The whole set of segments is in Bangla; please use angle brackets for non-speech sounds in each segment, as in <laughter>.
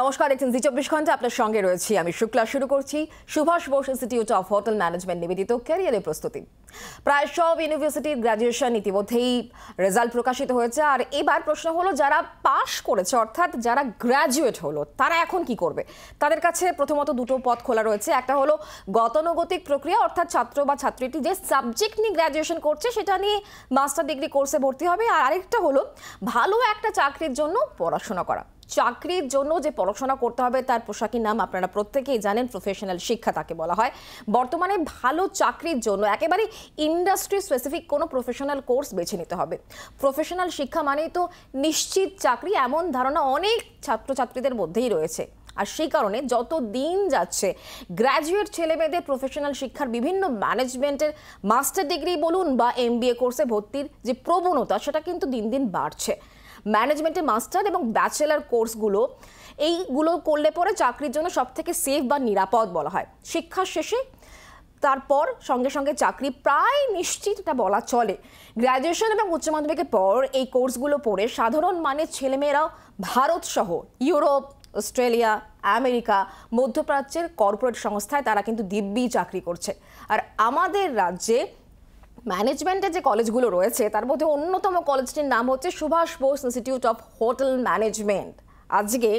নমস্কার দেখছেন জি চব্বিশ ঘন্টা আপনার সঙ্গে রয়েছি আমি শুক্লা শুরু করছি Subhash Bose institute of hotel management নিবেদিত ক্যারিয়ারের প্রস্তুতি প্রায় সব ইউনিভার্সিটির গ্র্যাজুয়েশন ইতিমধ্যেই রেজাল্ট প্রকাশিত হয়েছে আর এবার প্রশ্ন হলো যারা পাশ করেছে অর্থাৎ যারা গ্র্যাজুয়েট হলো তারা এখন কি করবে তাদের কাছে প্রথমত দুটো পথ খোলা রয়েছে একটা হলো গতানুগতিক প্রক্রিয়া অর্থাৎ ছাত্র বা ছাত্রীটি যে সাবজেক্ট নিয়ে গ্র্যাজুয়েশন করছে সেটা নিয়ে মাস্টার ডিগ্রি কোর্সে ভর্তি হবে আর আরেকটা হলো ভালো একটা চাকরির জন্য পড়াশোনা করা চাকরির জন্য যে পড়াশোনা করতে হবে তার পোশাকের নাম আপনারা প্রত্যেকেই জানেন প্রফেশনাল শিক্ষা তাকে বলা হয় বর্তমানে ভালো চাকরির জন্য একেবারে ইন্ডাস্ট্রি স্পেসিফিক কোনো প্রফেশনাল কোর্স বেছে নিতে হবে প্রফেশনাল শিক্ষা মানেই তো নিশ্চিত চাকরি এমন ধারণা অনেক ছাত্রছাত্রীদের মধ্যেই রয়েছে আর সেই কারণে যত দিন যাচ্ছে গ্র্যাজুয়েট ছেলেমেয়েদের প্রফেশনাল শিক্ষার বিভিন্ন ম্যানেজমেন্টের মাস্টার ডিগ্রি বলুন বা এম কোর্সে ভর্তির যে প্রবণতা সেটা কিন্তু দিন দিন বাড়ছে ম্যানেজমেন্টে মাস্টার এবং ব্যাচেলার কোর্সগুলো এইগুলো করলে পরে চাকরির জন্য সব থেকে সেফ বা নিরাপদ বলা হয় শিক্ষা শেষে তারপর সঙ্গে সঙ্গে চাকরি প্রায় নিশ্চিত এটা বলা চলে গ্র্যাজুয়েশন এবং উচ্চ মাধ্যমিকের পর এই কোর্সগুলো পড়ে সাধারণ মানের ছেলেমেয়েরাও ভারতসহ ইউরোপ অস্ট্রেলিয়া আমেরিকা মধ্যপ্রাচ্যের কর্পোরেট সংস্থায় তারা কিন্তু দিব্যি চাকরি করছে আর আমাদের রাজ্যে ম্যানেজমেন্টের যে কলেজগুলো রয়েছে তার মধ্যে অন্যতম কলেজটির নাম হচ্ছে Subhash Bose institute of hotel management আজকে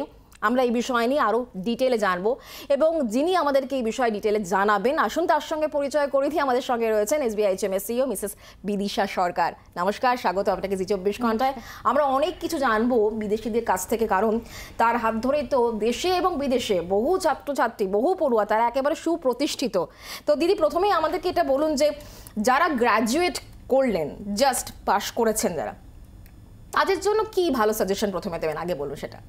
আমরা এই বিষয় নিয়ে আরও ডিটেলে জানবো এবং যিনি আমাদেরকে এই বিষয়ে ডিটেলে জানাবেন আসুন তার সঙ্গে পরিচয় করে দিয়ে আমাদের সঙ্গে রয়েছেন S SBI CEO Mrs Bidisha Sarkar নমস্কার স্বাগত আপনাকে জি চব্বিশ ঘন্টায় আমরা অনেক কিছু জানবো বিদেশিদের কাছ থেকে কারণ তার হাত ধরে তো দেশে এবং বিদেশে বহু ছাত্রছাত্রী বহু পড়ুয়া তারা একেবারে সুপ্রতিষ্ঠিত তো দিদি প্রথমেই আমাদেরকে এটা বলুন যে যারা গ্র্যাজুয়েট করলেন জাস্ট পাশ করেছেন যারা তাদের জন্য কি ভালো সাজেশন প্রথমে দেবেন আগে বলুন সেটা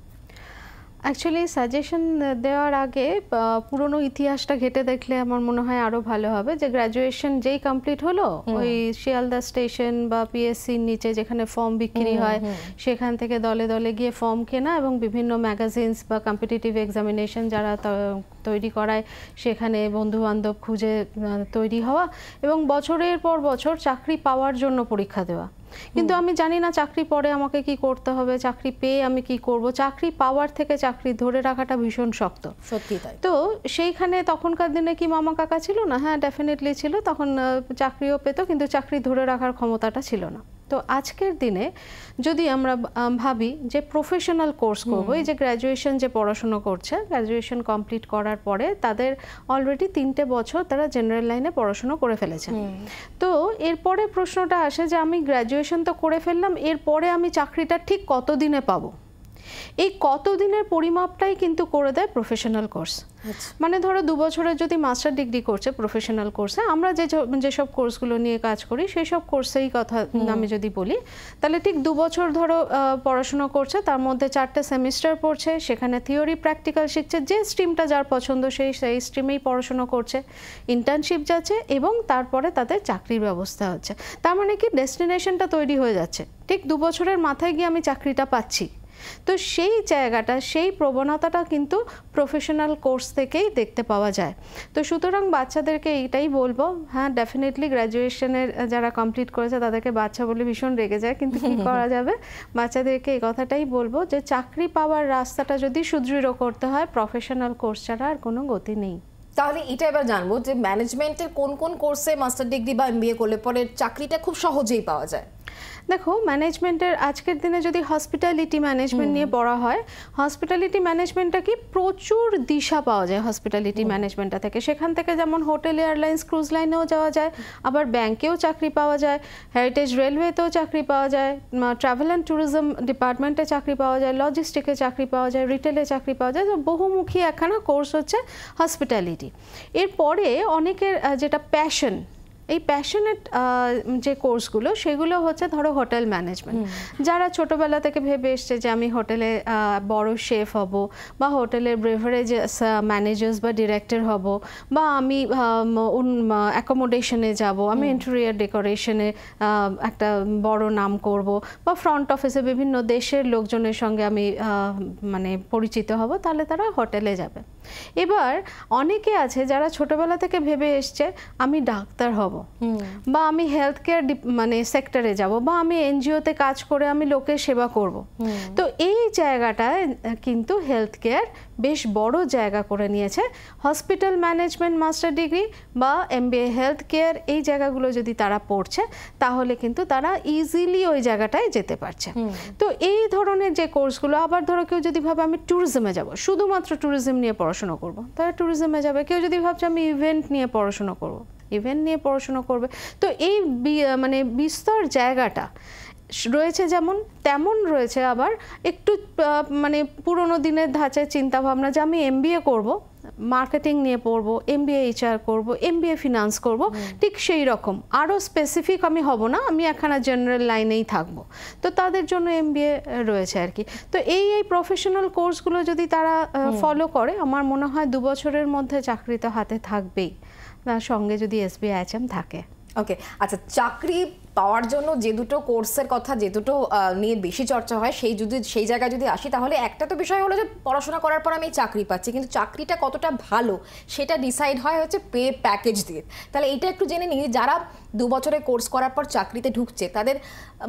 অ্যাকচুয়ালি সাজেশন uh, দেওয়ার আগে পুরনো ইতিহাসটা ঘেটে দেখলে আমার মনে হয় আরও ভালো হবে যে গ্র্যাজুয়েশন যেই কমপ্লিট হলো ওই শিয়ালদা স্টেশন বা পিএসসির নিচে যেখানে ফর্ম বিক্রি হয় সেখান থেকে দলে দলে গিয়ে ফর্ম কেনা এবং বিভিন্ন ম্যাগাজিনস বা কম্পিটিটিভ এক্সামিনেশন যারা তৈরি করায় সেখানে বন্ধুবান্ধব খুঁজে তৈরি হওয়া এবং বছরের পর বছর চাকরি পাওয়ার জন্য পরীক্ষা দেওয়া কিন্তু আমি জানি না চাকরি পরে আমাকে কি করতে হবে চাকরি পেয়ে আমি কি করব চাকরি পাওয়ার থেকে চাকরি ধরে রাখাটা ভীষণ শক্ত সত্যি তাই তো সেইখানে তখনকার দিনে কি মামা কাকা ছিল না হ্যাঁ ডেফিনেটলি ছিল তখন চাকরিও পেত কিন্তু চাকরি ধরে রাখার ক্ষমতাটা ছিল না তো আজকের দিনে যদি আমরা ভাবি যে প্রফেশনাল কোর্স করবো এই যে গ্র্যাজুয়েশন যে পড়াশুনো করছে গ্র্যাজুয়েশন কমপ্লিট করার পরে তাদের অলরেডি তিনটে বছর তারা জেনারেল লাইনে পড়াশুনো করে ফেলেছে তো এরপরে প্রশ্নটা আসে যে আমি গ্র্যাজুয়েশন তো করে ফেললাম এরপরে আমি চাকরিটা ঠিক কতদিনে পাবো এই কত দিনের পরিমাপটাই কিন্তু করে দেয় প্রফেশনাল আচ্ছা। কোর্স মানে ধরো দু বছরের যদি মাস্টার ডিগ্রি করছে প্রফেশনাল কোর্সে আমরা যে যেসব কোর্সগুলো নিয়ে কাজ করি সেই সব কোর্সেই কথা আমি যদি বলি তাহলে ঠিক দু বছর ধরো পড়াশুনো করছে তার মধ্যে চারটে সেমিস্টার পড়ছে সেখানে থিওরি প্র্যাকটিক্যাল শিখছে যে স্ট্রিমটা যার পছন্দ সেই সেই স্ট্রিমেই পড়াশুনো করছে ইন্টার্নশিপ যাচ্ছে এবং তারপরে তাদের চাকরির ব্যবস্থা হচ্ছে তার মানে কি ডেস্টিনেশনটা তৈরি হয়ে যাচ্ছে ঠিক দু বছরের মাথায় গিয়ে আমি চাকরিটা পাচ্ছি তো সেই জায়গাটা সেই প্রবণতাটা কিন্তু প্রফেশনাল কোর্স থেকেই দেখতে পাওয়া যায় তো সুতরাং বাচ্চাদেরকে এইটাই বলবো হ্যাঁ ডেফিনেটলি গ্র্যাজুয়েশনের যারা কমপ্লিট করেছে তাদেরকে বাচ্চা বলে ভীষণ রেগে যায় কিন্তু কী <laughs> করা যাবে বাচ্চাদেরকে এই কথাটাই বলবো যে চাকরি পাওয়ার রাস্তাটা যদি সুদৃঢ় করতে হয় প্রফেশনাল কোর্স ছাড়া আর কোনো গতি নেই তাহলে এটা এবার জানবো যে ম্যানেজমেন্টের কোন কোন কোর্সে মাস্টার ডিগ্রি বা এমবিএ করলে পরে চাকরিটা খুব সহজেই পাওয়া যায় দেখো ম্যানেজমেন্টের আজকের দিনে যদি হসপিটালিটি ম্যানেজমেন্ট নিয়ে পড়া হয় হসপিটালিটি ম্যানেজমেন্টটা কি প্রচুর দিশা পাওয়া যায় হসপিটালিটি ম্যানেজমেন্টটা থেকে সেখান থেকে যেমন হোটেল এয়ারলাইন্স ক্রুজ লাইনেও যাওয়া যায় আবার ব্যাংকেও চাকরি পাওয়া যায় হেরিটেজ রেলওয়েতেও চাকরি পাওয়া যায় ট্রাভেল অ্যান্ড ট্যুরিজম ডিপার্টমেন্টে চাকরি পাওয়া যায় লজিস্টিকে চাকরি পাওয়া যায় রিটেলে চাকরি পাওয়া যায় বহুমুখী একখানা কোর্স হচ্ছে হসপিটালিটি এরপরে অনেকের যেটা প্যাশন এই প্যাশনেট যে কোর্সগুলো সেগুলো হচ্ছে ধরো হোটেল ম্যানেজমেন্ট যারা ছোটবেলা থেকে ভেবে এসছে যে আমি হোটেলে বড় শেফ হব বা হোটেলের ব্রেভারেজ ম্যানেজার্স বা ডিরেক্টর হব বা আমি অ্যাকোমোডেশনে যাব আমি ইন্টেরিয়ার ডেকোরেশনে একটা বড় নাম করব বা ফ্রন্ট অফিসে বিভিন্ন দেশের লোকজনের সঙ্গে আমি মানে পরিচিত হব তাহলে তারা হোটেলে যাবে এবার অনেকে আছে যারা ছোটবেলা থেকে ভেবে এসছে আমি ডাক্তার হব বা আমি হেলথ কেয়ার মানে সেক্টরে যাব বা আমি এনজিওতে কাজ করে আমি লোকের সেবা করব তো এই জায়গাটায় কিন্তু হেলথ কেয়ার বেশ বড় জায়গা করে নিয়েছে হসপিটাল ম্যানেজমেন্ট মাস্টার ডিগ্রি বা এমবিএ হেলথ কেয়ার এই জায়গাগুলো যদি তারা পড়ছে তাহলে কিন্তু তারা ইজিলি ওই জায়গাটায় যেতে পারছে তো এই ধরনের যে কোর্সগুলো আবার ধরো কেউ যদি ভাবে আমি ট্যুরিজমে যাব শুধুমাত্র ট্যুরিজম নিয়ে পড়াশোনা করব তাহলে ট্যুরিজমে যাবে কেউ যদি ভাবছে আমি ইভেন্ট নিয়ে পড়াশোনা করব ইভেন্ট নিয়ে পড়াশুনো করবে তো এই মানে বিস্তর জায়গাটা রয়েছে যেমন তেমন রয়েছে আবার একটু মানে পুরনো দিনের ধাঁচের চিন্তাভাবনা যে আমি এমবিএ করব মার্কেটিং নিয়ে পড়বো এম এমবিএ এইচআর করবো এম এ ফিনান্স করবো ঠিক সেই রকম আরও স্পেসিফিক আমি হব না আমি একখানা জেনারেল লাইনেই থাকবো তো তাদের জন্য এম এ রয়েছে আর কি তো এই এই প্রফেশনাল কোর্সগুলো যদি তারা ফলো করে আমার মনে হয় দু বছরের মধ্যে চাকরি তো হাতে থাকবেই বা সঙ্গে যদি এসবিআই আইচএম থাকে ওকে আচ্ছা চাকরি পাওয়ার জন্য যে দুটো কোর্সের কথা যে দুটো নিয়ে বেশি চর্চা হয় সেই যদি সেই জায়গায় যদি আসি তাহলে একটা তো বিষয় হলো যে পড়াশোনা করার পর আমি চাকরি পাচ্ছি কিন্তু চাকরিটা কতটা ভালো সেটা ডিসাইড হয় হচ্ছে পে প্যাকেজ দিয়ে তাহলে এটা একটু জেনে নিই যারা দু বছরে কোর্স করার পর চাকরিতে ঢুকছে তাদের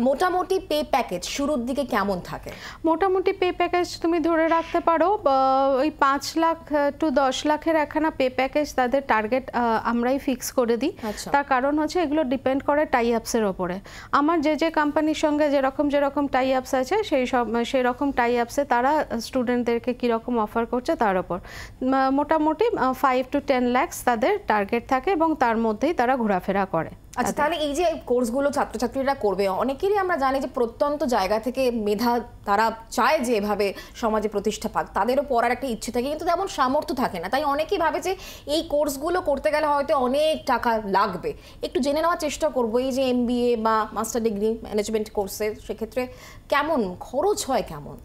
মোটামুটি পে প্যাকেজ শুরুর দিকে কেমন থাকে মোটামুটি পে প্যাকেজ তুমি ধরে রাখতে পারো ওই পাঁচ লাখ টু দশ লাখের একখানা পে প্যাকেজ তাদের টার্গেট আমরাই ফিক্স করে দিই আচ্ছা। তার কারণ হচ্ছে এগুলো ডিপেন্ড করে টাই আপসের ওপরে আমার যে যে কোম্পানির সঙ্গে যেরকম যেরকম টাই আপস আছে সেই সব সেই রকম টাই আপসে তারা স্টুডেন্টদেরকে কীরকম অফার করছে তার ওপর মোটামুটি ফাইভ টু টেন ল্যাক্স তাদের টার্গেট থাকে এবং তার মধ্যেই তারা ঘোরাফেরা করে আচ্ছা তাহলে এই যে কোর্সগুলো ছাত্রছাত্রীরা করবে অনেকেরই আমরা জানি যে প্রত্যন্ত জায়গা থেকে মেধা তারা চায় যে এভাবে সমাজে প্রতিষ্ঠা পাক তাদেরও পড়ার একটা ইচ্ছে থাকে কিন্তু তেমন সামর্থ্য থাকে না তাই অনেকেই ভাবে যে এই কোর্সগুলো করতে গেলে হয়তো অনেক টাকা লাগবে একটু জেনে নেওয়ার চেষ্টা করবো এই যে এম বা মাস্টার ডিগ্রি ম্যানেজমেন্ট কোর্সের সেক্ষেত্রে কেমন খরচ হয় কেমন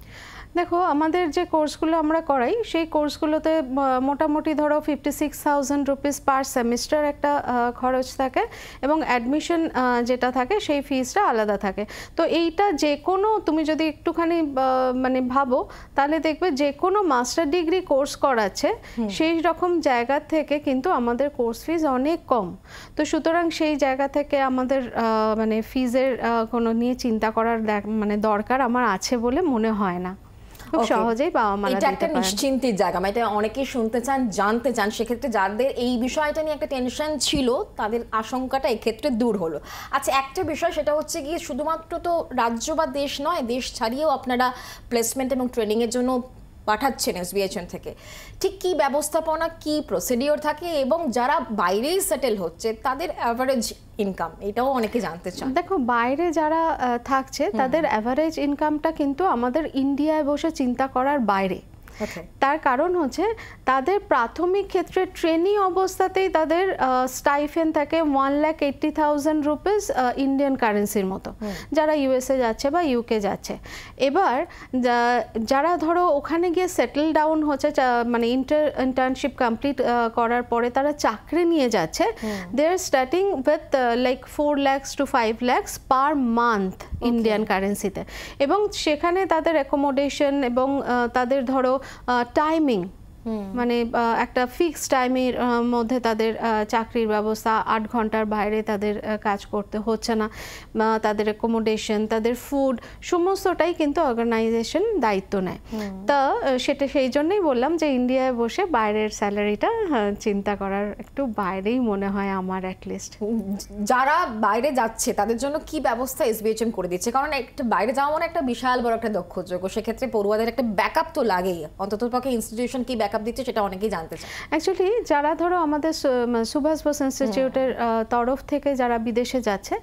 দেখো আমাদের যে কোর্সগুলো আমরা করাই সেই কোর্সগুলোতে মোটামুটি ধরো fifty six thousand rupees per semester একটা খরচ থাকে এবং অ্যাডমিশন যেটা থাকে সেই ফিজটা আলাদা থাকে তো এইটা যে কোনো তুমি যদি একটুখানি মানে ভাবো তাহলে দেখবে যে কোনো মাস্টার ডিগ্রি কোর্স করাচ্ছে সেই রকম জায়গা থেকে কিন্তু আমাদের কোর্স ফিজ অনেক কম তো সুতরাং সেই জায়গা থেকে আমাদের মানে ফিজের কোনো নিয়ে চিন্তা করার মানে দরকার আমার আছে বলে মনে হয় না খুব সহজেই বাবা মা এটা একটা নিশ্চিন্তির জায়গা মানে এটা অনেকেই শুনতে চান জানতে চান সেক্ষেত্রে যাদের এই বিষয়টা নিয়ে একটা টেনশন ছিল তাদের আশঙ্কাটা এক্ষেত্রে দূর হলো আচ্ছা একটা বিষয় সেটা হচ্ছে গিয়ে শুধুমাত্র তো রাজ্য বা দেশ নয় দেশ ছাড়িয়েও আপনারা প্লেসমেন্ট এবং ট্রেনিংয়ের জন্য পাঠাচ্ছেন এসবিএচএন থেকে ঠিক কি ব্যবস্থাপনা কি প্রসিডিওর থাকে এবং যারা বাইরেই সেটেল হচ্ছে তাদের অ্যাভারেজ ইনকাম এটাও অনেকে জানতে চান দেখো বাইরে যারা থাকছে তাদের অ্যাভারেজ ইনকামটা কিন্তু আমাদের ইন্ডিয়ায় বসে চিন্তা করার বাইরে তার কারণ হচ্ছে তাদের প্রাথমিক ক্ষেত্রে ট্রেনি অবস্থাতেই তাদের স্টাইফেন থাকে one lakh eighty thousand rupees Indian কারেন্সির মতো যারা ইউএসএ যাচ্ছে বা ইউকে যাচ্ছে এবার যারা ধরো ওখানে গিয়ে সেটেল ডাউন হচ্ছে মানে ইন্টার ইন্টার্নশিপ কমপ্লিট করার পরে তারা চাকরি নিয়ে যাচ্ছে they are starting with like four lakhs to five lakhs per month Indian কারেন্সিতে এবং সেখানে তাদের অ্যাকোমোডেশন এবং তাদের ধরো Uh, timing মানে একটা ফিক্স টাইমের মধ্যে তাদের চাকরির ব্যবস্থা আট ঘন্টার বাইরে তাদের কাজ করতে হচ্ছে না তাদের অ্যাকোমোডেশন তাদের ফুড সমস্তটাই কিন্তু অর্গানাইজেশন দায়িত্ব নেয় তা সেটা সেই জন্যই বললাম যে ইন্ডিয়ায় বসে বাইরের স্যালারিটা চিন্তা করার একটু বাইরেই মনে হয় আমার অ্যাটলিস্ট যারা বাইরে যাচ্ছে তাদের জন্য কি ব্যবস্থা এসবিএচএম করে দিচ্ছে কারণ একটা বাইরে যাওয়া মানে একটা বিশাল বড় একটা দক্ষযোগ্য সেক্ষেত্রে পড়ুয়াদের একটা ব্যাকআপ তো লাগেই অন্তত পক্ষে ইনস্টিটিউশন কি ব্যাক ব্যাকআপ দিচ্ছে সেটা অনেকেই জানতে চায় অ্যাকচুয়ালি যারা ধরো আমাদের সুভাষ বোস ইনস্টিটিউটের হ্যাঁ। তরফ থেকে যারা বিদেশে যাচ্ছে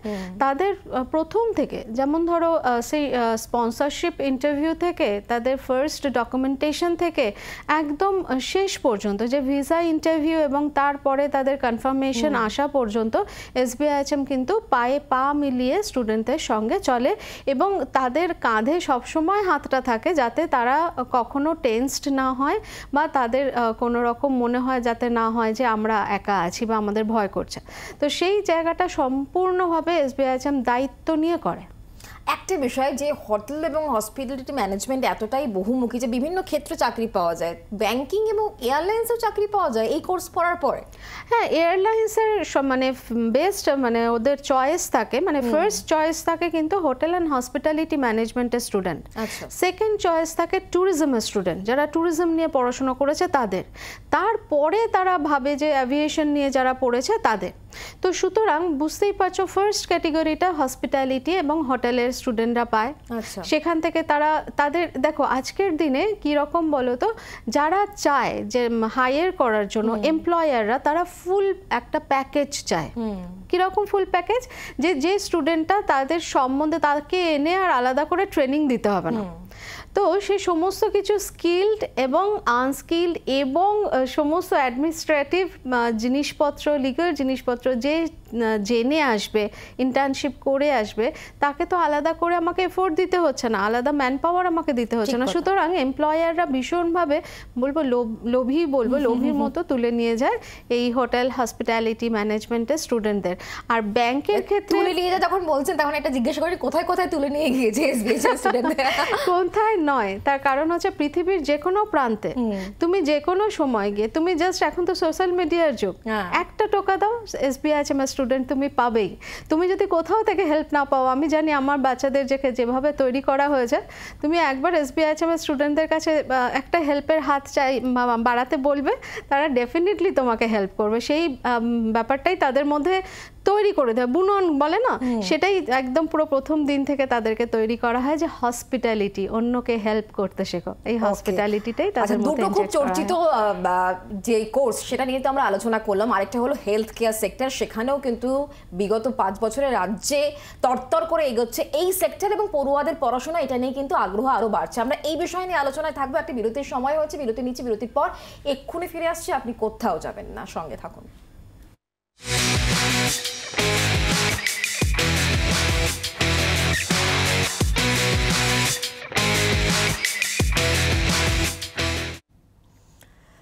তাদের প্রথম থেকে যেমন ধরো সেই স্পন্সরশিপ ইন্টারভিউ থেকে তাদের ফার্স্ট ডকুমেন্টেশন থেকে একদম শেষ পর্যন্ত যে ভিসা ইন্টারভিউ এবং তারপরে তাদের কনফার্মেশন আসা পর্যন্ত এসবিআইএচএম কিন্তু পায়ে পা মিলিয়ে স্টুডেন্টদের সঙ্গে চলে এবং তাদের কাঁধে সবসময় হাতটা থাকে যাতে তারা কখনো টেন্সড না হয় বা তাদের কোনো রকম মনে হয় যাতে না হয় যে আমরা একা আছি বা আমাদের ভয় করছে তো সেই জায়গাটা সম্পূর্ণভাবে এসবিআইএচএম দায়িত্ব নিয়ে করে একটা বিষয় যে হোটেল এবং হসপিটালিটি ম্যানেজমেন্ট এতটাই বহুমুখী যে বিভিন্ন ক্ষেত্রে চাকরি পাওয়া যায় ব্যাংকিং এবং এয়ারলাইন্সেও চাকরি পাওয়া যায় এই কোর্স পড়ার পরে হ্যাঁ এয়ারলাইন্সের মানে বেস্ট মানে ওদের চয়েস থাকে মানে ফার্স্ট চয়েস থাকে কিন্তু হোটেল অ্যান্ড হসপিটালিটি ম্যানেজমেন্টের স্টুডেন্ট সেকেন্ড চয়েস থাকে ট্যুরিজমের স্টুডেন্ট যারা ট্যুরিজম নিয়ে পড়াশোনা করেছে তাদের তারপরে তারা ভাবে যে অ্যাভিয়েশন নিয়ে যারা পড়েছে তাদের তো সুতরাং বুঝতেই পারছো ফার্স্ট ক্যাটেগরিটা হসপিটালিটি এবং হোটেলের স্টুডেন্টরা পায় আচ্ছা। সেখান থেকে তারা তাদের দেখো আজকের দিনে কি রকম বলো তো যারা চায় যে হায়ার করার জন্য এমপ্লয়াররা তারা ফুল একটা প্যাকেজ চায় কীরকম ফুল প্যাকেজ যে যে স্টুডেন্টটা তাদের সম্বন্ধে তাকে এনে আর আলাদা করে ট্রেনিং দিতে হবে না তো সে সমস্ত কিছু স্কিল্ড এবং আনস্কিল্ড এবং সমস্ত অ্যাডমিনিস্ট্রেটিভ জিনিসপত্র লিগাল জিনিসপত্র যে জেনে আসবে ইন্টার্নশিপ করে আসবে তাকে তো আলাদা করে আমাকে এফোর্ট দিতে হচ্ছে না আলাদা ম্যান পাওয়ার আমাকে দিতে হচ্ছে না সুতরাং এমপ্লয়াররা ভীষণভাবে বলবো লোভী বলবো লোভীর মতো তুলে নিয়ে যায় এই হোটেল হসপিটালিটি ম্যানেজমেন্টের স্টুডেন্টদের আর ব্যাংকের ক্ষেত্রে তুলে নিয়ে যায় যখন বলছেন তখন একটা জিজ্ঞাসা করি কোথায় কোথায় তুলে নিয়ে গিয়েছে কোথায় নয় তার কারণ হচ্ছে পৃথিবীর যে কোনো প্রান্তে তুমি যে কোনো সময় গিয়ে তুমি জাস্ট এখন তো সোশ্যাল মিডিয়ার যুগ হ্যাঁ। একটা টোকা দাও এসবিআই এম স্টুডেন্ট তুমি পাবেই তুমি যদি কোথাও থেকে হেল্প না পাও আমি জানি আমার বাচ্চাদের যে যেভাবে তৈরি করা হয়েছে তুমি একবার এসবিআই এম স্টুডেন্টদের কাছে একটা হেল্পের হাত চাই বাড়াতে বলবে তারা ডেফিনেটলি তোমাকে হেল্প করবে সেই ব্যাপারটাই তাদের মধ্যে তৈরি করে দেয় বুনন বলে না হ্যাঁ। সেটাই একদম পুরো প্রথম দিন থেকে তাদেরকে তৈরি করা হয় যে হসপিটালিটি অন্যকে হেল্প করতে শেখো এই হসপিটালিটিটাই তাদের আচ্ছা, মধ্যে খুব চর্চিত যে কোর্স সেটা নিয়ে তো আমরা আলোচনা করলাম আরেকটা হলো হেলথ কেয়ার সেক্টর সেখানেও কিন্তু বিগত পাঁচ বছরে রাজ্যে তরতর করে এগোচ্ছে এই সেক্টর এবং পড়ুয়াদের পড়াশোনা এটা নিয়ে কিন্তু আগ্রহ আরও বাড়ছে আমরা এই বিষয় নিয়ে আলোচনায় থাকবো একটি বিরতির সময় হয়েছে বিরতি নিচ্ছি বিরতির পর এক্ষুনি ফিরে আসছে আপনি কোথাও যাবেন না সঙ্গে থাকুন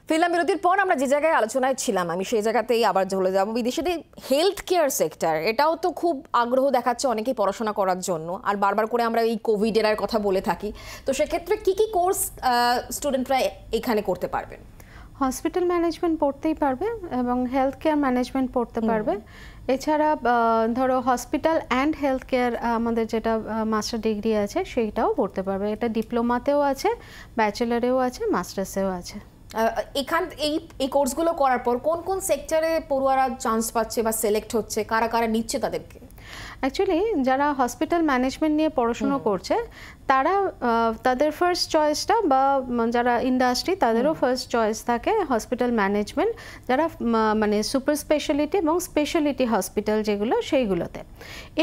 ফিল্ম বিরতির পর আমরা যে জায়গায় আলোচনায় ছিলাম আমি সেই জায়গাতেই আবার চলে যাব বিদেশে হেলথ কেয়ার সেক্টর এটাও তো খুব আগ্রহ দেখাচ্ছে অনেকেই পড়াশোনা করার জন্য আর বারবার করে আমরা এই কোভিড এর কথা বলে থাকি তো সেক্ষেত্রে কি কি কোর্স স্টুডেন্টরা এখানে করতে পারবেন হসপিটাল ম্যানেজমেন্ট পড়তেই পারবে এবং হেলথ কেয়ার ম্যানেজমেন্ট পড়তে পারবে এছাড়া ধরো হসপিটাল অ্যান্ড হেলথ কেয়ার আমাদের যেটা মাস্টার ডিগ্রি আছে সেইটাও পড়তে পারবে এটা ডিপ্লোমাতেও আছে ব্যাচেলারেও আছে মাস্টার্সেও আছে এখান এই এই কোর্সগুলো করার পর কোন কোন সেক্টরে পড়ুয়ারা চান্স পাচ্ছে বা সিলেক্ট হচ্ছে কারা কারা নিচ্ছে তাদেরকে অ্যাকচুয়ালি যারা হসপিটাল ম্যানেজমেন্ট নিয়ে পড়াশুনো করছে তারা তাদের ফার্স্ট চয়েসটা বা যারা ইন্ডাস্ট্রি তাদেরও ফার্স্ট চয়েস থাকে হসপিটাল ম্যানেজমেন্ট যারা মানে সুপার স্পেশালিটি এবং স্পেশালিটি হসপিটাল যেগুলো সেইগুলোতে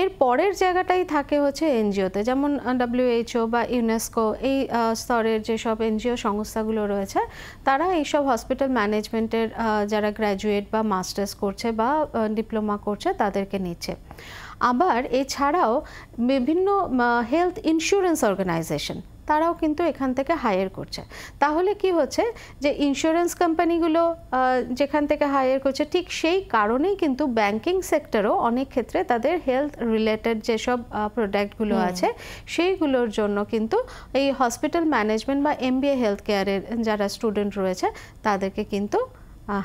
এর পরের জায়গাটাই থাকে হচ্ছে এনজিওতে যেমন ডাব্লিউএইচও বা ইউনেস্কো এই স্তরের যেসব এনজিও সংস্থাগুলো রয়েছে তারা এইসব হসপিটাল ম্যানেজমেন্টের যারা গ্র্যাজুয়েট বা মাস্টার্স করছে বা ডিপ্লোমা করছে তাদেরকে নিচ্ছে আবার এছাড়াও বিভিন্ন হেলথ ইন্স্যুরেন্স অর্গানাইজেশন তারাও কিন্তু এখান থেকে হায়ার করছে তাহলে কি হচ্ছে যে ইন্স্যুরেন্স কোম্পানিগুলো যেখান থেকে হায়ার করছে ঠিক সেই কারণেই কিন্তু ব্যাংকিং সেক্টরও অনেক ক্ষেত্রে তাদের হেলথ রিলেটেড যেসব প্রোডাক্টগুলো আছে সেইগুলোর জন্য কিন্তু এই হসপিটাল ম্যানেজমেন্ট বা এমবিএ হেলথ কেয়ারের যারা স্টুডেন্ট রয়েছে তাদেরকে কিন্তু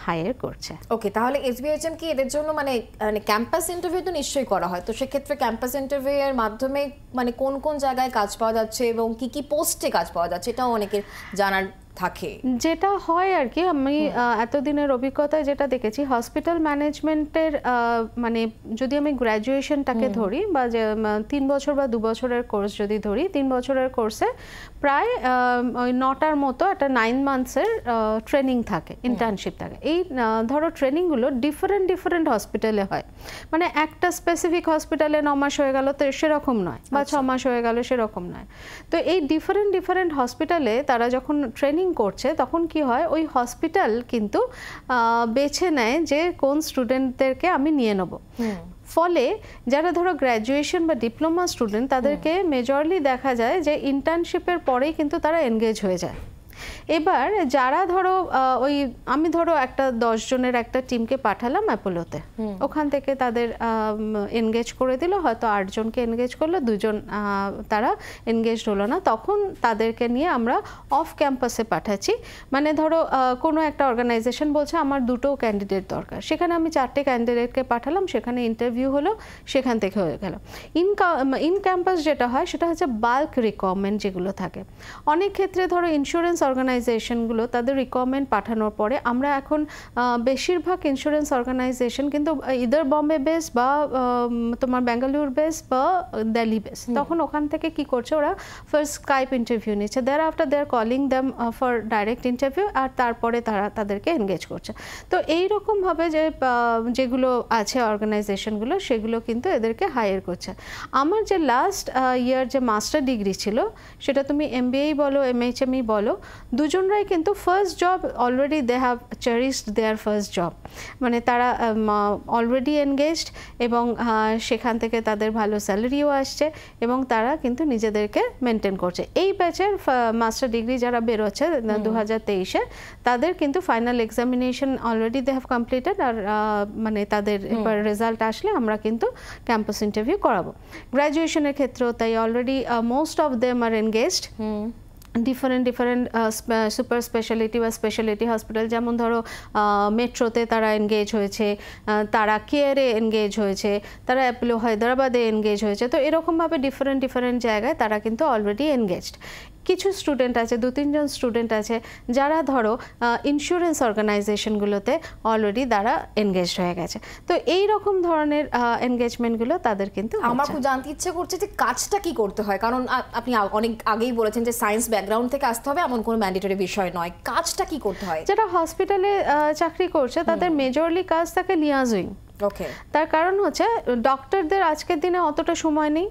হায়ার করছে ওকে তাহলে এসবিএইচএম কি এদের জন্য মানে মানে ক্যাম্পাস ইন্টারভিউ তো নিশ্চয়ই করা হয় তো সেক্ষেত্রে ক্যাম্পাস ইন্টারভিউ এর মাধ্যমে মানে কোন কোন জায়গায় কাজ পাওয়া যাচ্ছে এবং কি কি পোস্টে কাজ পাওয়া যাচ্ছে এটাও অনেকের জানার থাকে যেটা হয় আর কি আমি এতদিনের অভিজ্ঞতায় যেটা দেখেছি হসপিটাল ম্যানেজমেন্টের মানে যদি আমি গ্র্যাজুয়েশনটাকে ধরি বা তিন বছর বা দু বছরের কোর্স যদি ধরি তিন বছরের কোর্সে প্রায় ওই নটার মতো একটা নাইন মান্থসের ট্রেনিং থাকে ইন্টার্নশিপ থাকে এই ধরো ট্রেনিংগুলো ডিফারেন্ট ডিফারেন্ট হসপিটালে হয় মানে একটা স্পেসিফিক হসপিটালে ন মাস হয়ে গেল তো সেরকম নয় বা আচ্ছা। ছ মাস হয়ে গেল সেরকম নয় তো এই ডিফারেন্ট ডিফারেন্ট হসপিটালে তারা যখন ট্রেনিং করছে তখন কি হয় ওই হসপিটাল কিন্তু বেছে নেয় যে কোন স্টুডেন্টদেরকে আমি নিয়ে নেবো ফলে যারা ধরো গ্র্যাজুয়েশন বা ডিপ্লোমা স্টুডেন্ট তাদেরকে মেজরলি দেখা যায় যে ইন্টার্নশিপের পরেই কিন্তু তারা এনগেজ হয়ে যায় এবার যারা ধরো ওই আমি ধরো একটা দশ জনের একটা টিমকে পাঠালাম অ্যাপোলোতে ওখান থেকে তাদের এনগেজ করে দিল হয়তো আটজনকে এনগেজ করলো দুজন তারা এনগেজ হলো না তখন তাদেরকে নিয়ে আমরা অফ ক্যাম্পাসে পাঠাচ্ছি মানে ধরো কোনো একটা অর্গানাইজেশন বলছে আমার দুটো ক্যান্ডিডেট দরকার সেখানে আমি চারটে ক্যান্ডিডেটকে পাঠালাম সেখানে ইন্টারভিউ হলো সেখান থেকে হয়ে গেল ইন ইন ক্যাম্পাস যেটা হয় সেটা হচ্ছে বাল্ক রিকমেন্ড যেগুলো থাকে অনেক ক্ষেত্রে ধরো ইন্স্যুরেন্স অর্গানাইজ অর্গানাইজেশনগুলো তাদের রিকমেন্ড পাঠানোর পরে আমরা এখন বেশিরভাগ ইন্স্যুরেন্স অর্গানাইজেশন কিন্তু ইদার বম্বে বেস বা তোমার ব্যাঙ্গালোর বেস বা দিল্লি বেস তখন ওখান থেকে কি করছে ওরা ফার্স্ট স্কাইপ ইন্টারভিউ নিচ্ছে thereafter they're calling them for direct interview আর তারপরে তারা তাদেরকে এনগেজ করছে তো এই ভাবে যে যেগুলো আছে অর্গানাইজেশনগুলো সেগুলো কিন্তু এদেরকে হায়ার করছে আমার যে লাস্ট ইয়ার যে মাস্টার ডিগ্রি ছিল সেটা তুমি এমবিএই বলো এমএইচএমই e বলো দুজনরাই কিন্তু first job already they have cherished their first job মানে তারা অলরেডি এনগেজড এবং সেখান থেকে তাদের ভালো স্যালারিও আসছে এবং তারা কিন্তু নিজেদেরকে মেনটেন করছে এই ব্যাচের মাস্টার ডিগ্রি যারা বেরোচ্ছে দু হাজার তেইশে তাদের কিন্তু final examination already they have completed আর মানে তাদের এবার রেজাল্ট আসলে আমরা কিন্তু ক্যাম্পাস ইন্টারভিউ করাবো গ্র্যাজুয়েশনের ক্ষেত্রেও তাই already most of them are engaged different different super speciality বা স্পেশালিটি হসপিটাল যেমন ধরো মেট্রোতে তারা এনগেজ হয়েছে তারা কেয়ারে এনগেজ হয়েছে তারা অ্যাপোলো হায়দ্রাবাদে এনগেজ হয়েছে তো এরকমভাবে ডিফারেন্ট ডিফারেন্ট জায়গায় তারা কিন্তু অলরেডি এনগেজড কিছু স্টুডেন্ট আছে দু তিনজন স্টুডেন্ট আছে যারা ধরো ইন্স্যুরেন্স অর্গানাইজেশনগুলোতে অলরেডি তারা এনগেজড হয়ে গেছে তো এই রকম ধরনের এনগেজমেন্টগুলো তাদের কিন্তু আমার খুব জানতে ইচ্ছে করছে যে কাজটা কি করতে হয় কারণ আপনি অনেক আগেই বলেছেন যে সায়েন্স ব্যাকগ্রাউন্ড থেকে আসতে হবে এমন কোনো ম্যান্ডেটরি বিষয় নয় কাজটা কি করতে হয় যারা হসপিটালে চাকরি করছে তাদের মেজরলি কাজ থাকে লিয়াজুইং তার কারণ হচ্ছে ডক্টরদের আজকের দিনে অতটা সময় নেই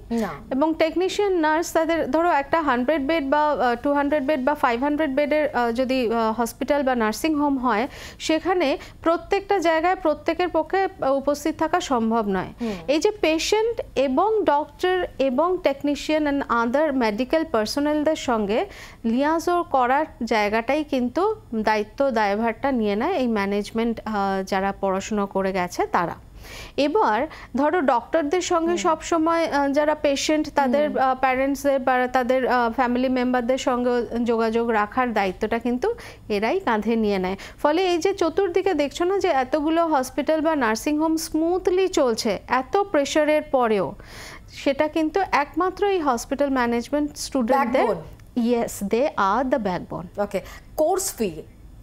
এবং টেকনিশিয়ান নার্স তাদের ধরো একটা হান্ড্রেড বেড বা টু হান্ড্রেড বেড বা ফাইভ হান্ড্রেড বেডের যদি হসপিটাল বা নার্সিং হোম হয় সেখানে প্রত্যেকটা জায়গায় প্রত্যেকের পক্ষে উপস্থিত থাকা সম্ভব নয় এই যে পেশেন্ট এবং ডক্টর এবং টেকনিশিয়ান অ্যান্ড আদার মেডিকেল পার্সোনালদের সঙ্গে লিয়াজোর করার জায়গাটাই কিন্তু দায়িত্ব দায়ভারটা নিয়ে নেয় এই ম্যানেজমেন্ট যারা পড়াশুনো করে গেছে তারা এবার ধরো ডক্টরদের সঙ্গে সব সময় যারা পেশেন্ট তাদের প্যারেন্টসদের বা তাদের ফ্যামিলি মেম্বারদের সঙ্গে যোগাযোগ রাখার দায়িত্বটা কিন্তু এরাই কাঁধে নিয়ে নেয় ফলে এই যে চতুর্দিকে দেখছো না যে এতগুলো হসপিটাল বা নার্সিংহোম স্মুথলি চলছে এত প্রেশারের পরেও সেটা কিন্তু একমাত্র এই হসপিটাল ম্যানেজমেন্ট স্টুডেন্টদের yes they are the backbone okay course fee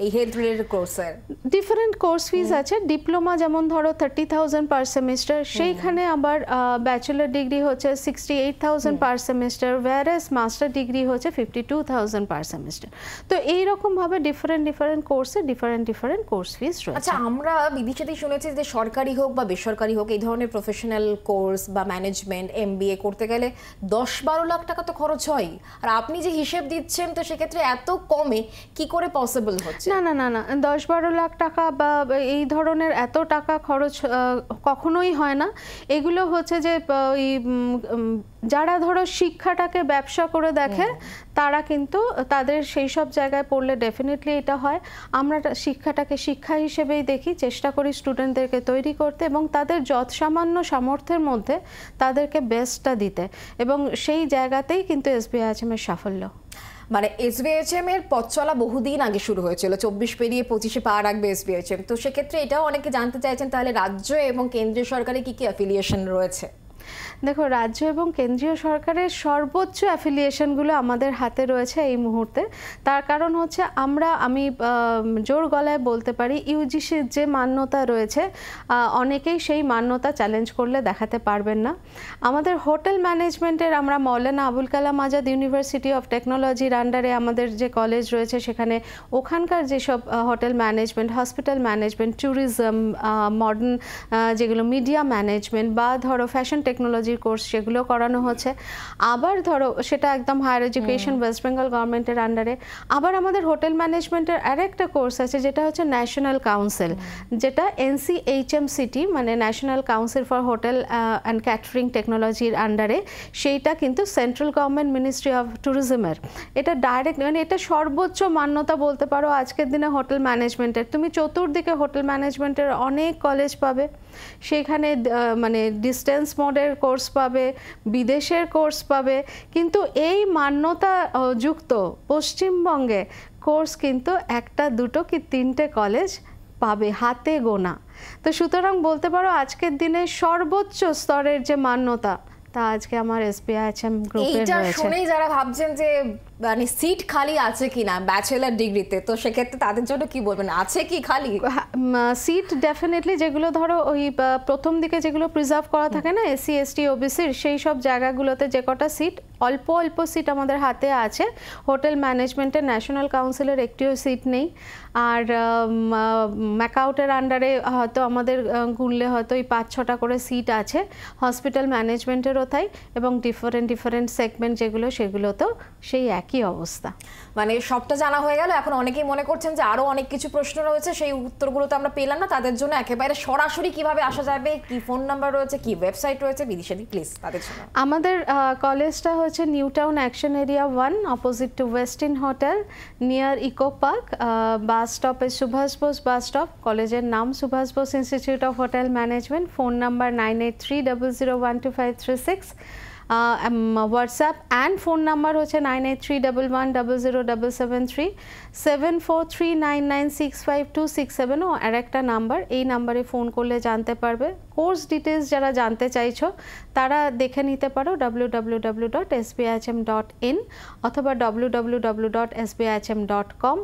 এই হেলথ রিলেটেড কোর্সের ডিফারেন্ট কোর্স ফিজ আছে ডিপ্লোমা যেমন ধরো থার্টি থাউজেন্ড পার সেমিস্টার সেইখানে আবার ব্যাচেলার ডিগ্রি হচ্ছে sixty eight thousand per semester whereas master degree হচ্ছে fifty two thousand per semester তো এইরকমভাবে ডিফারেন্ট ডিফারেন্ট কোর্সে ডিফারেন্ট ডিফারেন্ট কোর্স ফিজ রয়েছে আচ্ছা আমরা বিদেশেতেই শুনেছি যে সরকারি হোক বা বেসরকারি হোক এই ধরনের প্রফেশনাল কোর্স বা ম্যানেজমেন্ট এম করতে গেলে দশ বারো লাখ টাকা তো খরচ হয় আর আপনি যে হিসেব দিচ্ছেন তো সেক্ষেত্রে এত কমে কি করে পসিবল হচ্ছে হচ্ছে না না না না দশ বারো লাখ টাকা বা এই ধরনের এত টাকা খরচ কখনোই হয় না এগুলো হচ্ছে যে ওই যারা ধরো শিক্ষাটাকে ব্যবসা করে দেখে তারা কিন্তু তাদের সেই সব জায়গায় পড়লে ডেফিনেটলি এটা হয় আমরা শিক্ষাটাকে শিক্ষা হিসেবেই দেখি চেষ্টা করি স্টুডেন্টদেরকে তৈরি করতে এবং তাদের যত সামান্য সামর্থ্যের মধ্যে তাদেরকে বেস্টটা দিতে এবং সেই জায়গাতেই কিন্তু এসবিআই আজমের সাফল্য মানে এসবিএইচএম এর পথ চলা বহুদিন আগে শুরু হয়েছিল চব্বিশ পেরিয়ে পঁচিশে পা রাখবে এসবিএইচএম তো সেক্ষেত্রে এটাও অনেকে জানতে চাইছেন তাহলে রাজ্য এবং কেন্দ্রীয় সরকারের কি কি অ্যাফিলিয়েশন রয়েছে দেখো রাজ্য এবং কেন্দ্রীয় সরকারের সর্বোচ্চ অ্যাফিলিয়েশনগুলো আমাদের হাতে রয়েছে এই মুহূর্তে তার কারণ হচ্ছে আমরা আমি জোর গলায় বলতে পারি ইউজিসির যে মান্যতা রয়েছে অনেকেই সেই মান্যতা চ্যালেঞ্জ করলে দেখাতে পারবেন না আমাদের হোটেল ম্যানেজমেন্টের আমরা মৌলানা আবুল কালাম আজাদ ইউনিভার্সিটি অফ টেকনোলজির আন্ডারে আমাদের যে কলেজ রয়েছে সেখানে ওখানকার যেসব hotel management hospital management tourism modern যেগুলো মিডিয়া ম্যানেজমেন্ট বা ধরো ফ্যাশন টেকনোলজি সাইকোলজির কোর্স সেগুলো করানো হচ্ছে আবার ধরো সেটা একদম হায়ার এডুকেশন ওয়েস্ট বেঙ্গল গভর্নমেন্টের আন্ডারে আবার আমাদের হোটেল ম্যানেজমেন্টের আর একটা কোর্স আছে যেটা হচ্ছে ন্যাশনাল কাউন্সিল যেটা এনসিএইচএমসিটি মানে national council for hotel and catering টেকনোলজির আন্ডারে সেইটা কিন্তু সেন্ট্রাল গভর্নমেন্ট মিনিস্ট্রি অফ ট্যুরিজমের এটা ডাইরেক্ট মানে এটা সর্বোচ্চ মান্যতা বলতে পারো আজকের দিনে হোটেল ম্যানেজমেন্টের তুমি চতুর্দিকে হোটেল ম্যানেজমেন্টের অনেক কলেজ পাবে সেখানে মানে ডিস্টেন্স মোডের কোর্স কোর্স পাবে বিদেশের কোর্স পাবে কিন্তু এই মান্যতা যুক্ত পশ্চিমবঙ্গে কোর্স কিন্তু একটা দুটো কি তিনটে কলেজ পাবে হাতে গোনা তো সুতরাং বলতে পারো আজকের দিনে সর্বোচ্চ স্তরের যে মান্যতা তা আজকে আমার এসবিআইএচএম গ্রুপের রয়েছে শুনেই যারা ভাবছেন যে মানে সিট খালি আছে কি না ব্যাচেলার ডিগ্রিতে তো সেক্ষেত্রে তাদের জন্য কি বলবেন আছে কি খালি সিট ডেফিনেটলি যেগুলো ধরো ওই প্রথম দিকে যেগুলো প্রিজার্ভ করা থাকে না এসসি এসটি ওবিসির সেই সব জায়গাগুলোতে যে কটা সিট অল্প অল্প সিট আমাদের হাতে আছে হোটেল ম্যানেজমেন্টের ন্যাশনাল কাউন্সিলের একটিও সিট নেই আর ম্যাকাউটের আন্ডারে হয়তো আমাদের গুনলে হয়তো ওই পাঁচ ছটা করে সিট আছে হসপিটাল ম্যানেজমেন্টেরও তাই এবং ডিফারেন্ট ডিফারেন্ট সেগমেন্ট যেগুলো সেগুলোতেও সেই একই অবস্থা মানে সবটা জানা হয়ে গেল এখন অনেকেই মনে করছেন যে আরও অনেক কিছু প্রশ্ন রয়েছে সেই উত্তরগুলো তো আমরা পেলাম না তাদের জন্য একেবারে সরাসরি কিভাবে আসা যাবে কি ফোন নাম্বার রয়েছে কি ওয়েবসাইট রয়েছে বিদিশাদি প্লিজ তাদের জন্য আমাদের কলেজটা হচ্ছে New Town action area one opposite to Westin hotel near Eco Park bus স্টপে সুভাষ বোস বাস স্টপ কলেজের নাম Subhash Bose institute of hotel management phone number nine eight three double zero one two five three six WhatsApp and phone number হচ্ছে nine eight three double one double zero double seven three seven four three nine nine six five two six seven ও আর একটা নাম্বার এই নাম্বারে ফোন করলে জানতে পারবে কোর্স ডিটেলস যারা জানতে চাইছো তারা দেখে নিতে পারো W W W dot M dot in অথবা W W W dot M dot com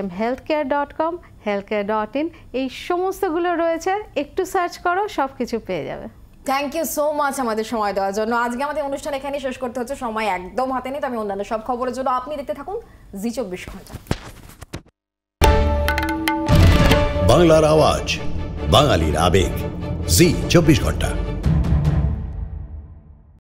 M health care dot com health care dot in এই সমস্তগুলো রয়েছে একটু সার্চ করো সব কিছু পেয়ে যাবে থ্যাংক ইউ সো মাচ আমাদের সময় দেওয়ার জন্য আজকে আমাদের অনুষ্ঠান এখানে শেষ করতে হচ্ছে সময় একদম হাতে নেই তো আমি অন্যান্য সব খবরের জন্য আপনি দেখতে থাকুন জি চব্বিশ ঘন্টা বাংলার আওয়াজ বাঙালির আবেগ জি চব্বিশ ঘন্টা